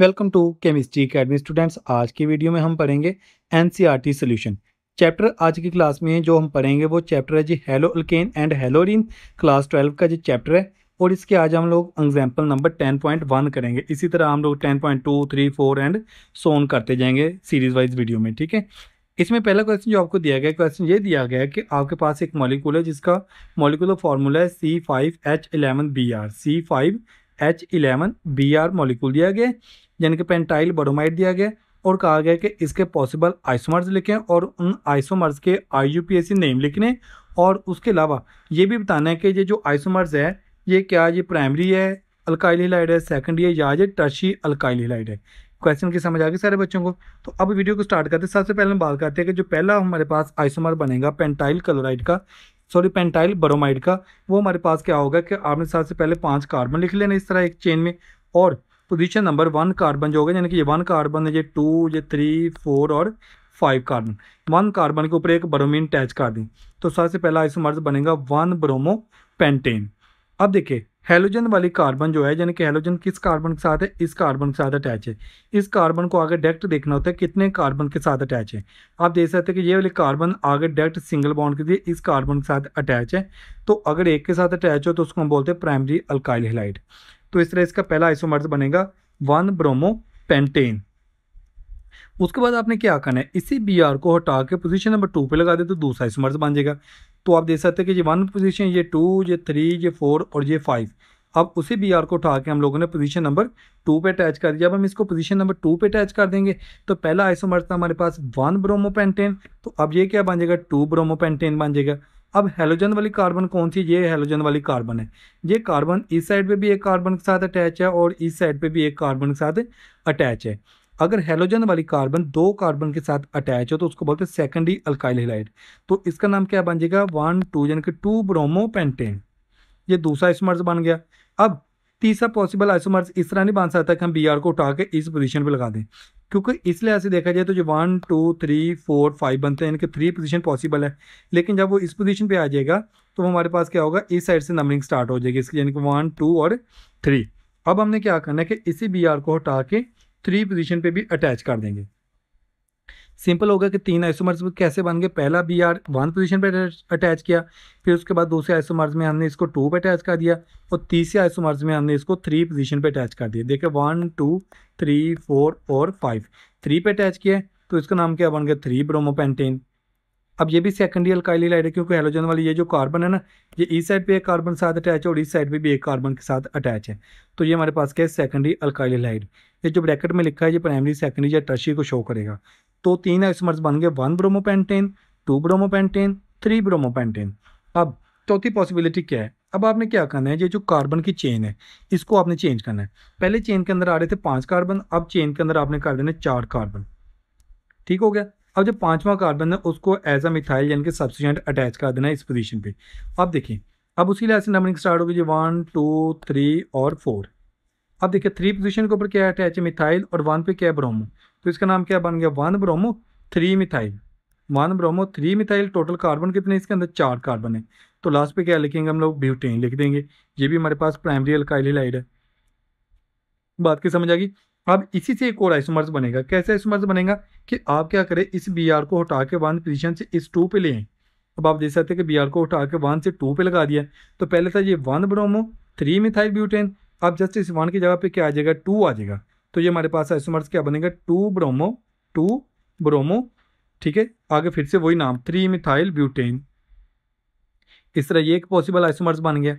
welcome to chemistry academy students आज की video में हम पढ़ेंगे एन सी सोल्यूशन चैप्टर आज की क्लास में जो हम पढ़ेंगे वो चैप्टर है जी haloalkane and haloarene class twelve का जो चैप्टर है और इसके आज हम लोग example number ten point one करेंगे इसी तरह हम लोग ten point two three four and so on करते जाएंगे सीरीज वाइज वीडियो में ठीक है इसमें पहला क्वेश्चन जो आपको दिया गया क्वेश्चन ये दिया गया है कि आपके पास एक मॉलिकूल है जिसका मॉलिकुलर फार्मूला है C five H eleven B R C five H eleven B R molecule दिया गया यानी कि पेंटाइल बडोमाइड दिया गया और कहा गया कि इसके पॉसिबल आइसोमर्स लिखें और उन आइसोमर्स के I U P S C name लिखने और उसके अलावा ये भी बताना है कि ये जो आइसोमर्स है ये क्या ये प्राइमरी है अल्काइल हिलाइड है सेकेंडरी है या ये टर्शी अल्काइल हिलाइड है क्वेश्चन की समझ आ गई सारे बच्चों को तो अब वीडियो को स्टार्ट करते हैं सबसे पहले हम बात करते हैं कि जो पहला हमारे पास आइसोमर बनेगा पेंटाइल क्लोराइड का सॉरी पेंटाइल ब्रोमाइड का वो हमारे पास क्या होगा कि आपने सबसे पहले पांच कार्बन लिख लेना इस तरह एक चेन में और पोजीशन नंबर वन कार्बन जो होगा यानी कि ये वन कार्बन है ये टू ये थ्री फोर और फाइव कार्बन वन कार्बन के ऊपर एक ब्रोमीन अटैच कर दें तो सबसे पहला आइसोमर्स बनेगा वन ब्रोमो पेंटेन अब देखिए हेलोजन वाली कार्बन जो है यानी कि हेलोजन किस कार्बन के साथ है इस कार्बन के साथ अटैच है इस कार्बन को आगे डायरेक्ट देखना होता है कितने कार्बन के साथ अटैच है आप देख सकते हैं कि ये वाली कार्बन आगे डायरेक्ट सिंगल बॉन्ड के दिए इस कार्बन के साथ अटैच है तो अगर एक के साथ अटैच हो तो उसको हम बोलते हैं प्राइमरी अल्काइल हेलाइड तो इस तरह इसका पहला आइसोमर्स बनेगा वन ब्रोमो पेंटेन उसके बाद आपने क्या करना है इसी बी आर को हटा के पोजीशन नंबर टू पे लगा दे तो दूसरा आइसोमर्स बन जाएगा तो आप देख सकते हैं कि ये वन पोजीशन ये टू ये थ्री ये फोर और ये फाइव अब उसी बी आर को उठा के हम लोगों ने पोजीशन नंबर टू पे अटैच कर दिया अब हम इसको पोजीशन नंबर टू पे अटैच कर देंगे तो पहला आइसोमर्स था हमारे पास वन ब्रोमो पेंटेन तो अब ये क्या बन जाएगा टू ब्रोमो पेंटेन बन जाएगा अब हेलोजन वाली कार्बन कौन सी ये हेलोजन वाली कार्बन है ये कार्बन इस साइड पे भी एक कार्बन के साथ अटैच है और इस साइड पे भी एक कार्बन के साथ अटैच है अगर हेलोजन वाली कार्बन दो कार्बन के साथ अटैच हो तो उसको बोलते हैं सेकेंडरी अल्काइल हेलाइड तो इसका नाम क्या बन जाएगा वन टू यानी कि टू ब्रोमो पेंटेन ये दूसरा स्मर्ज बन गया अब तीसरा पॉसिबल आइसोमर्स इस तरह नहीं बन सकता कि हम बी आर को उठा के इस पोजीशन पे लगा दें क्योंकि इस लिहाज से देखा जाए तो जो one two three four five बनते हैं इनके थ्री पोजीशन पॉसिबल है लेकिन जब वो इस पोजीशन पे आ जाएगा तो हमारे पास क्या होगा इस साइड से नंबरिंग स्टार्ट हो जाएगी इसकी यानी कि वन टू और थ्री अब हमने क्या करना है कि इसी बी आर को हटा के थ्री पोजिशन पर भी अटैच कर देंगे सिंपल होगा कि तीन आइसोमर्स कैसे बन गए पहला बी आर वन पोजिशन पर अटैच किया फिर उसके बाद दूसरे आइसोमर्स में हमने इसको टू पर अटैच कर दिया और तीसरे आइसोमर्स में हमने इसको थ्री पोजिशन पर अटैच कर दिया देखिए वन टू थ्री फोर और फाइव थ्री पर अटैच किया तो इसका नाम क्या बन गया थ्री ब्रोमोपेंटेन अब ये भी सेकेंडरी अल्काइली लाइट है क्योंकि हेलोजन वाली ये जो कार्बन है ना ये इस साइड पे एक कार्बन साथ अटैच है और इस साइड पे भी एक कार्बन के साथ अटैच है तो ये हमारे पास क्या है सेकेंडरी अल्काइली लाइट ये जो ब्रैकेट में लिखा है ये प्राइमरी सेकेंडरी या टर्शी को शो करेगा तो तीन आइसोमर्स बन गए one bromopentane two bromopentane three bromopentane अब चौथी पॉसिबिलिटी क्या है अब आपने क्या करना है ये जो कार्बन की चेन है इसको आपने चेंज करना है पहले चेन के अंदर आ रहे थे पांच कार्बन अब चेन के अंदर आपने कर देने चार कार्बन ठीक हो गया अब जो पांचवा कार्बन है उसको एज अ मिथाइल यानी कि सब्सिडेंट अटैच कर देना है इस पोजीशन पे अब देखिए अब उसी लिहाज से नंबरिंग स्टार्ट होगी जी वन टू थ्री और फोर अब देखिए थ्री पोजिशन के ऊपर क्या अटैच है मिथाइल और वन पे क्या है ब्रोमो तो इसका नाम क्या बन गया one bromo three methyl one bromo three methyl total carbon कितने इसके अंदर चार कार्बन है तो लास्ट पे क्या लिखेंगे हम लोग ब्यूटेन लिख देंगे ये भी हमारे पास प्राइमरी अल्काइलाइड है बात की समझ आ गई अब इसी से एक और आइसोमर्स बनेगा कैसे आइसोमर्स बनेगा कि आप क्या करें इस बी आर को हटा के वन पोजिशन से इस टू पे ले आए अब आप देख सकते हैं कि बी आर को हटा के वन से टू पे लगा दिया तो पहले था ये one bromo three methyl butane अब जस्ट इस वन की जगह पे क्या आ जाएगा टू आ जाएगा तो ये हमारे पास आइसोमर्स क्या बनेगा टू ब्रोमो टू ब्रोमो ठीक है आगे फिर से वही नाम थ्री मिथाइल ब्यूटेन इस तरह ये एक पॉसिबल आइसोमर्स बन गया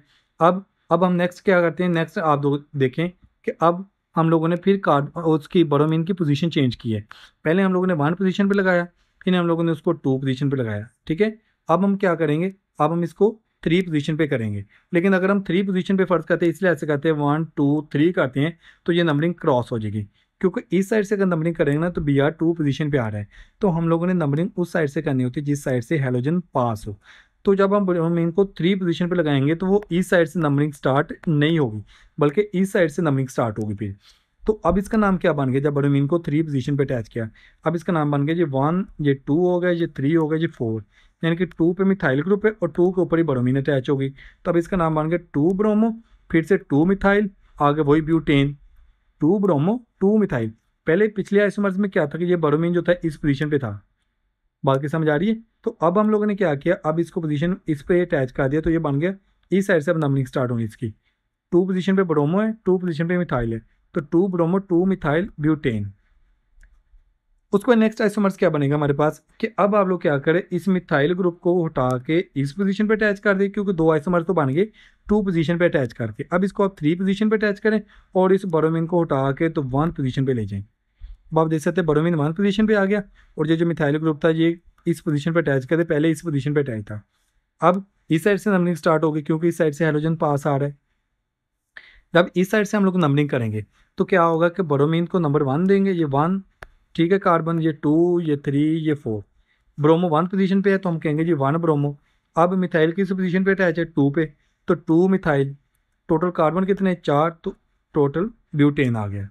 अब अब हम नेक्स्ट क्या करते हैं नेक्स्ट आप दो देखें कि अब हम लोगों ने फिर कार्ड उसकी बरोमिन की पोजीशन चेंज की है पहले हम लोगों ने वन पोजीशन पे लगाया फिर हम लोगों ने उसको टू पोजीशन पे लगाया ठीक है अब हम क्या करेंगे अब हम इसको थ्री पोजीशन पे करेंगे लेकिन अगर हम थ्री पोजीशन पे फर्ज करते हैं इसलिए ऐसे करते हैं वन टू थ्री करते हैं तो ये नंबरिंग क्रॉस हो जाएगी क्योंकि इस साइड से अगर नंबरिंग करेंगे ना तो बी आर टू पोजीशन पे आ रहा है तो हम लोगों ने नंबरिंग उस साइड से करनी होती है जिस साइड से हेलोजन पास हो तो जब हम, हम इनको थ्री पोजीशन पे लगाएंगे तो वो इस साइड से नंबरिंग स्टार्ट नहीं होगी बल्कि इस साइड से नंबरिंग स्टार्ट होगी फिर तो अब इसका नाम क्या बन गया जब बड़ोमिन को थ्री पोजीशन पे अटैच किया अब इसका नाम बन गया ये वन ये टू हो गया ये थ्री हो गया ये फोर यानी कि टू पे मिथाइल ग्रुप है और टू के ऊपर ही ब्रोमीन अटैच होगी तब इसका नाम बन गया टू ब्रोमो फिर से टू मिथाइल आगे वही butane two bromo two methyl पहले पिछले आइसोमर्स में क्या था कि ये बरोमीन जो था इस पोजीशन पे था बात की समझ आ रही है तो अब हम लोगों ने क्या किया अब इसको पोजीशन इस पे अटैच कर दिया तो ये बन गया इस साइड से अब नंबरिंग स्टार्ट होगी इसकी टू पोजीशन पे ब्रोमो है टू पोजीशन पे मिथाइल है तो two bromo two methyl butane उसके बाद नेक्स्ट आइसोमर्स क्या बनेगा हमारे पास कि अब आप लोग क्या करें इस मिथाइल ग्रुप को हटा के इस पोजीशन पे अटैच कर दें क्योंकि दो आइसोमर्स तो बन गए टू पोजीशन पे अटैच करके अब इसको आप थ्री पोजीशन पे अटैच करें और इस बरोमिन को हटा के तो वन पोजीशन पे ले जाएं अब आप देख सकते हैं बरोमिन वन पोजिशन पर आ गया और ये जो मिथाइल ग्रुप था ये इस पोजिशन पर अटैच करते पहले इस पोजिशन पर अटैच था अब इस साइड से नंबरिंग स्टार्ट होगी क्योंकि इस साइड से हाइड्रोजन पास आ रहा है जब इस साइड से हम लोग नंबरिंग करेंगे तो क्या होगा कि बरोमिन को नंबर वन देंगे ये वन ठीक है कार्बन ये टू ये थ्री ये फोर ब्रोमो वन पोजीशन पे है तो हम कहेंगे जी वन ब्रोमो अब मिथाइल किस पोजीशन पे अटैच है टू पे तो टू मिथाइल टोटल कार्बन कितने चार तो टोटल ब्यूटेन आ गया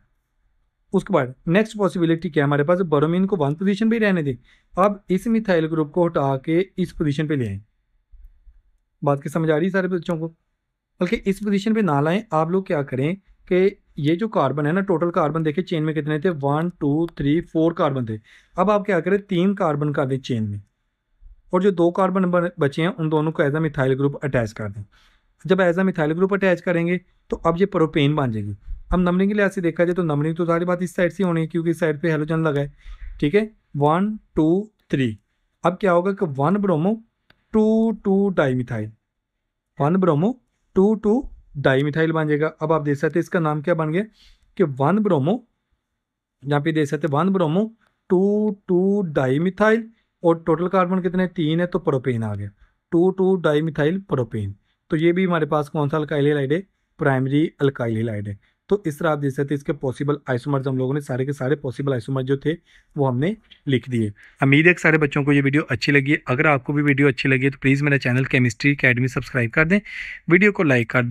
उसके बाद नेक्स्ट पॉसिबिलिटी क्या है हमारे पास बरोमिन को वन पोजीशन पे रहने दें अब इस मिथाइल ग्रुप को हटा के इस पोजीशन पे ले आए बात की समझ आ रही है सारे बच्चों को बल्कि इस पोजीशन पे ना लाएं आप लोग क्या करें कि ये जो कार्बन है ना टोटल कार्बन देखिए चेन में कितने थे one two three four carbon थे अब आप क्या करें तीन कार्बन कर दें चेन में और जो दो कार्बन बचे हैं उन दोनों को as a methyl group attach कर दें जब as a methyl group attach करेंगे तो अब ये प्रोपेन बन जाएगी अब नंबरिंग के लिहाज से देखा जाए तो नंबरिंग तो सारी बात इस साइड से होनी है क्योंकि इस साइड पर हेलोजन लगा है ठीक है वन टू थ्री अब क्या होगा कि one bromo two two dimethyl one bromo two two dimethyl बन जाएगा अब आप देख सकते हैं इसका नाम क्या बन गया कि वन ब्रोमो यहाँ पे देख सकते हैं one bromo two two dimethyl और टोटल कार्बन कितने तीन है तो प्रोपेन आ गया टू टू डाईमिथाइल प्रोपेन तो ये भी हमारे पास कौन सा लाइड है प्राइमरी लाइड है तो इस तरह आप देख सकते हैं इसके पॉसिबल आइसोमर्स हम लोगों ने सारे के सारे पॉसिबल आइसोमर जो थे वो हमने लिख दिए उम्मीद है कि सारे बच्चों को ये वीडियो अच्छी लगी है अगर आपको भी वीडियो अच्छी लगी है तो प्लीज़ मेरा चैनल केमिस्ट्री अकेडमी सब्सक्राइब कर दें वीडियो को लाइक कर दें